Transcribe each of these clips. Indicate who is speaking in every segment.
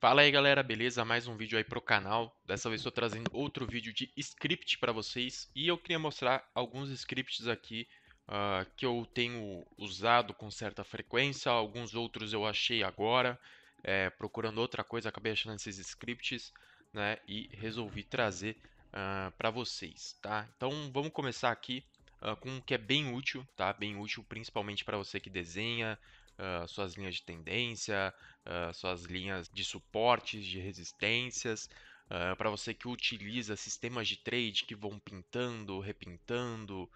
Speaker 1: Fala aí galera, beleza? Mais um vídeo aí pro canal. Dessa vez estou trazendo outro vídeo de script para vocês e eu queria mostrar alguns scripts aqui uh, que eu tenho usado com certa frequência, alguns outros eu achei agora, é, procurando outra coisa, acabei achando esses scripts né, e resolvi trazer uh, ah, para vocês, tá? Então vamos começar aqui uh, com um que é bem útil, tá? Bem útil principalmente para você que desenha, ah, suas linhas de tendência, uh, suas linhas de suportes, de resistências. Uh, ah, para você que utiliza sistemas de trade que vão pintando, repintando,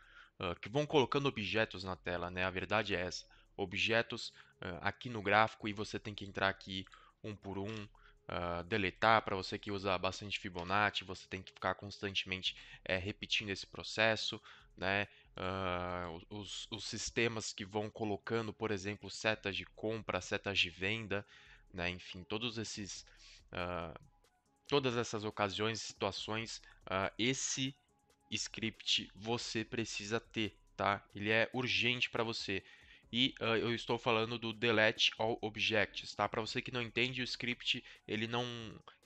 Speaker 1: que vão colocando objetos na tela, né? A verdade é essa: objetos aqui no gráfico e você tem que entrar aqui um por um. Uh, deletar para você que usa bastante Fibonacci, você tem que ficar constantemente eh, repetindo esse processo, né? Uh, os, os, sistemas que vão colocando, por exemplo, setas de compra, setas de venda, né? enfim, todos esses, uh, todas essas ocasiões, situações, uh, esse script você precisa ter, tá? Ele é urgente para você. E eu estou falando do delete all objects, tá? Para você que não entende o script, ele não,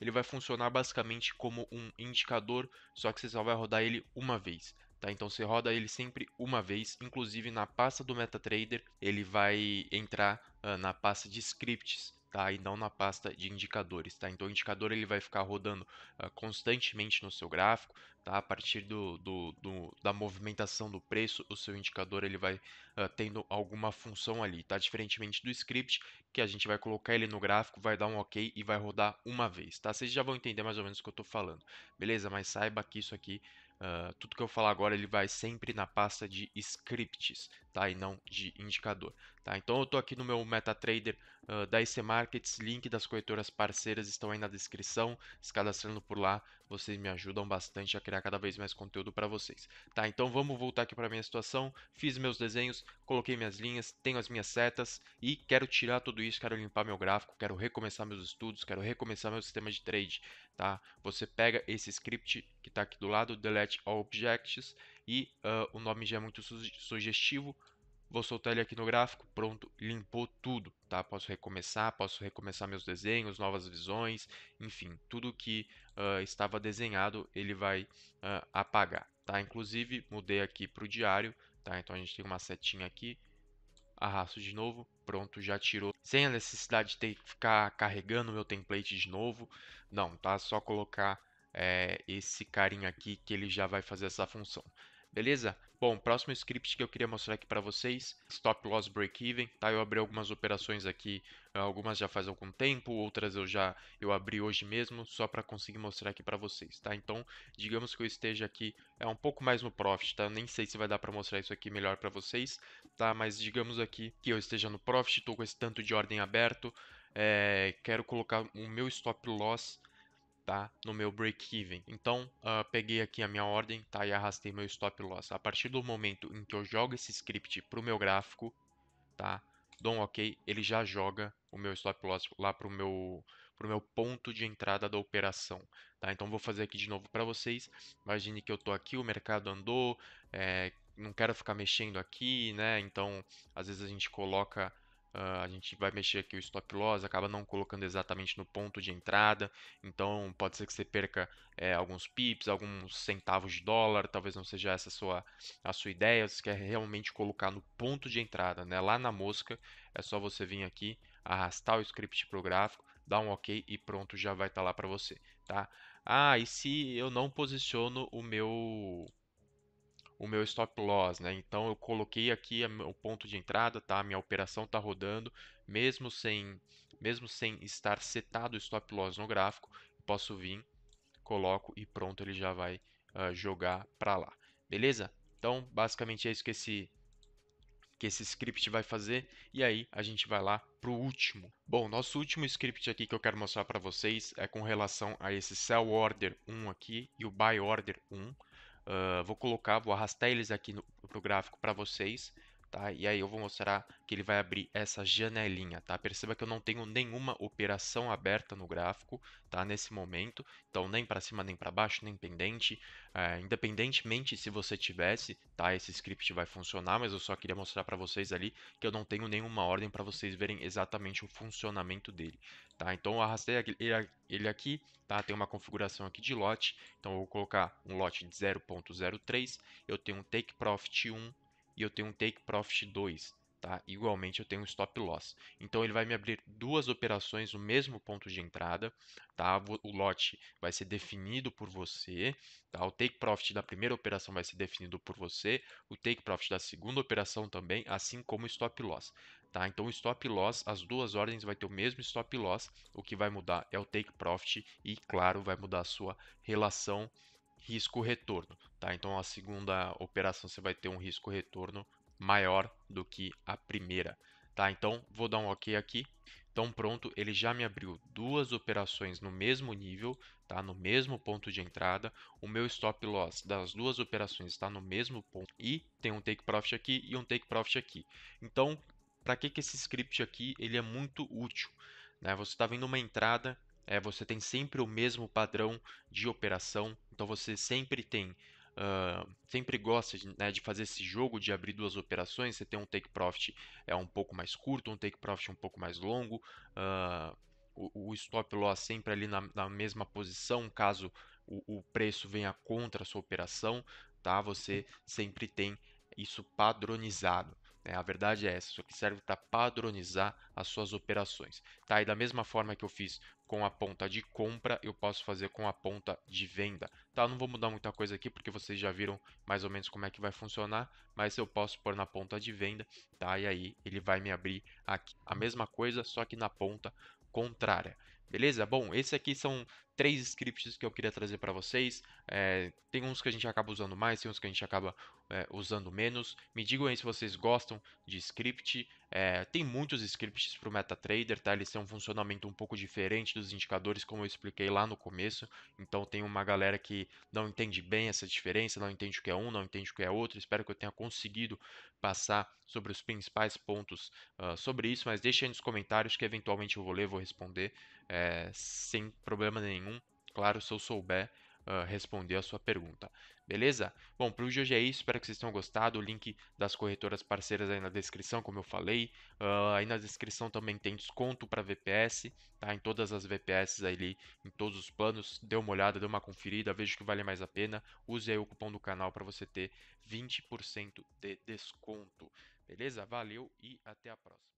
Speaker 1: ele vai funcionar basicamente como um indicador, só que você só vai rodar ele uma vez. Tá? Então você roda ele sempre uma vez, inclusive na pasta do MetaTrader ele vai entrar uh, na pasta de scripts. Tá, e não na pasta de indicadores, tá? Então o indicador ele vai ficar rodando uh, constantemente no seu gráfico, tá? A partir do, do, do, da movimentação do preço, o seu indicador ele vai uh, tendo alguma função ali, tá? Diferentemente do script, que a gente vai colocar ele no gráfico, vai dar um OK e vai rodar uma vez, tá? Vocês já vão entender mais ou menos o que eu estou falando, beleza? Mas saiba que isso aqui Uh, tudo que eu falar agora ele vai sempre na pasta de scripts, tá? E não de indicador, tá? Então eu estou aqui no meu MetaTrader ah, da IC Markets, link das corretoras parceiras estão aí na descrição. Se cadastrando por lá, vocês me ajudam bastante a criar cada vez mais conteúdo para vocês. Tá, então vamos voltar aqui para minha situação. Fiz meus desenhos, coloquei minhas linhas, tenho as minhas setas e quero tirar tudo isso, quero limpar meu gráfico, quero recomeçar meus estudos, quero recomeçar meu sistema de trade, tá? Você pega esse script que está aqui do lado, delete all objects e uh, o nome já é muito su sugestivo Vou soltar ele aqui no gráfico, pronto, limpou tudo, tá? Posso recomeçar, posso recomeçar meus desenhos, novas visões, enfim, tudo que uh, estava desenhado ele vai uh, apagar, tá? Inclusive, mudei aqui para o diário, tá? Então a gente tem uma setinha aqui, arrasto de novo, pronto, já tirou. Sem a necessidade de ter que ficar carregando meu template de novo, não, tá? Só colocar é, esse carinha aqui que ele já vai fazer essa função. Beleza? Bom, próximo script que eu queria mostrar aqui para vocês, Stop Loss Breakeven, tá? Eu abri algumas operações aqui, eh, algumas já faz algum tempo, outras eu já eu abri hoje mesmo, só para conseguir mostrar aqui para vocês, tá? Então, digamos que eu esteja aqui, é um pouco mais no Profit, tá? Nem sei se vai dar para mostrar isso aqui melhor para vocês, tá? Mas digamos aqui que eu esteja no Profit, estou com esse tanto de ordem aberto, é, quero colocar o meu Stop Loss tá? No meu break-even. Então, uh, peguei aqui a minha ordem, tá? E arrastei meu stop loss. A partir do momento em que eu jogo esse script para o meu gráfico, tá? Dou um ok, ele já joga o meu stop loss lá pro meu pro meu ponto de entrada da operação, tá? Então vou fazer aqui de novo para vocês. Imagine que eu tô aqui, o mercado andou, é, não quero ficar mexendo aqui, né? Então, às vezes a gente coloca Uh, a gente vai mexer aqui o stop loss, acaba não colocando exatamente no ponto de entrada, então pode ser que você perca é, alguns pips, alguns centavos de dólar, talvez não seja essa a sua, a sua ideia, você quer realmente colocar no ponto de entrada, né? lá na mosca, é só você vir aqui, arrastar o script para o gráfico, dar um OK e pronto, já vai estar tá lá para você. Tá? Ah, e se eu não posiciono o meu o meu stop loss, né? Então eu coloquei aqui o ponto de entrada, tá? minha operação está rodando, mesmo sem, mesmo sem estar setado o stop loss no gráfico, posso vir, coloco e pronto, ele já vai uh, jogar para lá. Beleza? Então basicamente é isso que esse que esse script vai fazer e aí a gente vai lá para o último. Bom, nosso último script aqui que eu quero mostrar para vocês é com relação a esse sell order 1 aqui e o buy order 1 vou colocar, vou arrastar eles aqui para o gráfico para vocês, tá? E aí eu vou mostrar que ele vai abrir essa janelinha, tá? Perceba que eu não tenho nenhuma operação aberta no gráfico, tá? Nesse momento, então nem para cima, nem para baixo, nem pendente, é, independentemente se você tivesse, tá? Esse script vai funcionar, mas eu só queria mostrar para vocês ali que eu não tenho nenhuma ordem para vocês verem exatamente o funcionamento dele, tá? Então eu arrastei ele aqui, tá? Tem uma configuração aqui de lote, então eu vou colocar um lote de 0.03, eu tenho um take profit 1, e eu tenho um take profit 2, tá? Igualmente eu tenho um stop loss. Então ele vai me abrir duas operações no mesmo ponto de entrada, tá? O lote vai ser definido por você, tá? O take profit da primeira operação vai ser definido por você, o take profit da segunda operação também, assim como o stop loss, tá? Então o stop loss, as duas ordens vai ter o mesmo stop loss, o que vai mudar é o take profit e claro, vai mudar a sua relação risco-retorno. Tá? Então a segunda operação você vai ter um risco-retorno maior do que a primeira. Tá? Então vou dar um OK aqui. Então pronto, ele já me abriu duas operações no mesmo nível, tá? no mesmo ponto de entrada. O meu stop loss das duas operações está no mesmo ponto e tem um take profit aqui e um take profit aqui. Então para que, que esse script aqui ele é muito útil? Né? Você está vendo uma entrada é, você tem sempre o mesmo padrão de operação, então você sempre tem. Uh, sempre gosta de, né, de fazer esse jogo de abrir duas operações. Você tem um take profit é um pouco mais curto, um take profit um pouco mais longo. Uh, o, o, stop loss sempre ali na, na mesma posição, caso o, o, preço venha contra a sua operação, tá? Você uhum. sempre tem isso padronizado. É, a verdade é essa, só que serve para padronizar as suas operações. Tá? E da mesma forma que eu fiz com a ponta de compra, eu posso fazer com a ponta de venda. Tá? Eu não vou mudar muita coisa aqui, porque vocês já viram mais ou menos como é que vai funcionar, mas eu posso pôr na ponta de venda, tá? e aí ele vai me abrir aqui a mesma coisa, só que na ponta contrária. Beleza? Bom, esse aqui são três scripts que eu queria trazer para vocês. É, tem uns que a gente acaba usando mais, tem uns que a gente acaba é, usando menos. Me digam aí se vocês gostam de script. É, tem muitos scripts para o MetaTrader, tá? Eles têm um funcionamento um pouco diferente dos indicadores, como eu expliquei lá no começo. Então tem uma galera que não entende bem essa diferença, não entende o que é um, não entende o que é outro. Espero que eu tenha conseguido passar sobre os principais pontos uh, sobre isso, mas deixem aí nos comentários que eventualmente eu vou ler, vou responder é, sem problema nenhum nenhum. Claro, se eu souber uh, responder a sua pergunta. Beleza? Bom, para hoje é isso. Espero que vocês tenham gostado. O link das corretoras parceiras aí na descrição, como eu falei. Uh, aí na descrição também tem desconto para VPS, tá? Em todas as VPS ali, em todos os planos. Dê uma olhada, dê uma conferida, veja o que vale mais a pena. Use aí o cupom do canal para você ter 20% de desconto. Beleza? Valeu e até a próxima.